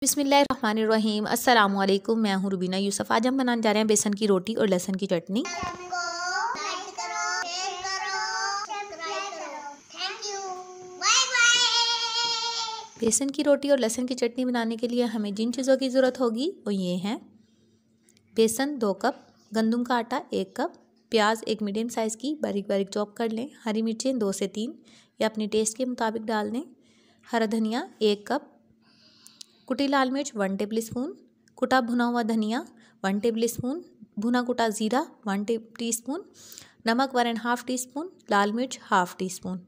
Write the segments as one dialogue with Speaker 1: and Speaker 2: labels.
Speaker 1: बिसमीम अल्लाम मैं हूँ रुबीना यूसुफ आज हम बनाने जा रहे हैं बेसन की रोटी और लहसन की चटनी बेसन की रोटी और लहसन की चटनी बनाने के लिए हमें जिन चीज़ों की ज़रूरत होगी वो ये हैं बेसन दो कप गंदम का आटा एक कप प्याज एक मीडियम साइज़ की बारीक बारीक चॉप कर लें हरी मिर्चें दो से तीन या अपने टेस्ट के मुताबिक डाल दें हरा धनिया एक कप कुटी लाल मिर्च वन टेबल स्पून कुटा भुना हुआ धनिया वन टेबल स्पून भुना कुटा ज़ीरा वन टी स्पून नमक one and half teaspoon लाल मिर्च हाफ़ टी स्पून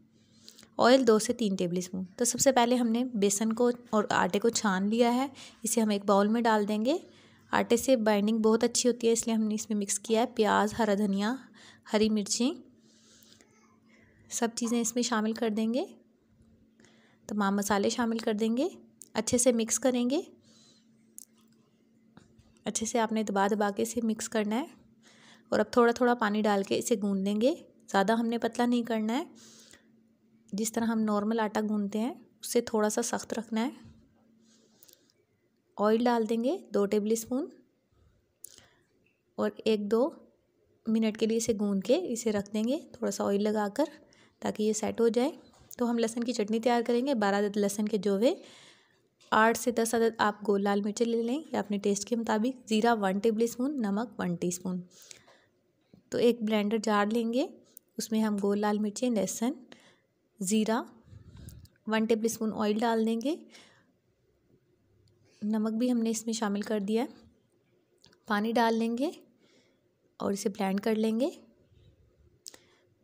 Speaker 1: ऑयल दो से तीन टेबल स्पून तो सबसे पहले हमने बेसन को और आटे को छान लिया है इसे हम एक बाउल में डाल देंगे आटे से बाइंडिंग बहुत अच्छी होती है इसलिए हमने इसमें मिक्स किया है प्याज हरा धनिया हरी मिर्ची सब चीज़ें इसमें शामिल कर देंगे तमाम मसाले शामिल कर देंगे अच्छे से मिक्स करेंगे अच्छे से आपने दबा दबा के इसे मिक्स करना है और अब थोड़ा थोड़ा पानी डाल के इसे गूंद देंगे ज़्यादा हमने पतला नहीं करना है जिस तरह हम नॉर्मल आटा गूँधते हैं उससे थोड़ा सा सख्त रखना है ऑयल डाल देंगे दो टेबल स्पून और एक दो मिनट के लिए इसे गूँध के इसे रख देंगे थोड़ा सा ऑयल लगाकर ताकि ये सेट हो जाए तो हम लहसुन की चटनी तैयार करेंगे बारह लहसुन के जोवे आठ से दस अदद आप गोल लाल मिर्चें ले लें या अपने टेस्ट के मुताबिक ज़ीरा वन टेबल स्पून नमक वन स्पून तो एक ब्लेंडर जार लेंगे उसमें हम गोल लाल मिर्चें लहसुन ज़ीरा वन टेबल स्पून ऑयल डाल देंगे नमक भी हमने इसमें शामिल कर दिया है पानी डाल लेंगे और इसे ब्लेंड कर लेंगे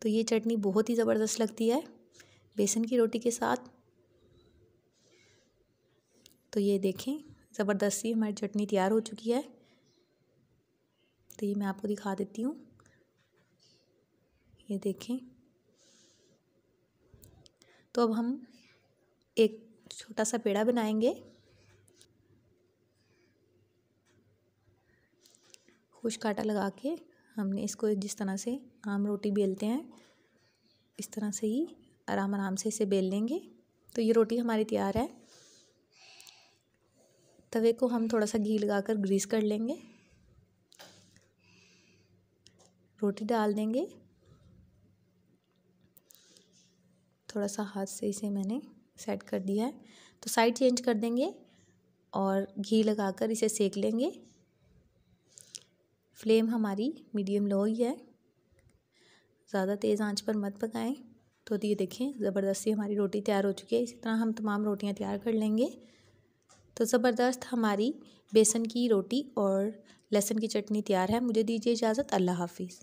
Speaker 1: तो ये चटनी बहुत ही ज़बरदस्त लगती है बेसन की रोटी के साथ तो ये देखें ज़बरदस्ती हमारी चटनी तैयार हो चुकी है तो ये मैं आपको दिखा देती हूँ ये देखें तो अब हम एक छोटा सा पेड़ा बनाएंगे खुश काटा लगा के हमने इसको जिस तरह से आम रोटी बेलते हैं इस तरह से ही आराम आराम से इसे बेल लेंगे तो ये रोटी हमारी तैयार है तवे को हम थोड़ा सा घी लगाकर ग्रीस कर लेंगे रोटी डाल देंगे थोड़ा सा हाथ से इसे मैंने सेट कर दिया है तो साइड चेंज कर देंगे और घी लगाकर इसे सेक लेंगे फ्लेम हमारी मीडियम लो ही है ज़्यादा तेज़ आंच पर मत पकाएं तो ये देखें ज़बरदस्ती हमारी रोटी तैयार हो चुकी है इसी तरह हम तमाम रोटियां तैयार कर लेंगे तो ज़बरदस्त हमारी बेसन की रोटी और लहसुन की चटनी तैयार है मुझे दीजिए इजाज़त अल्लाह हाफिज़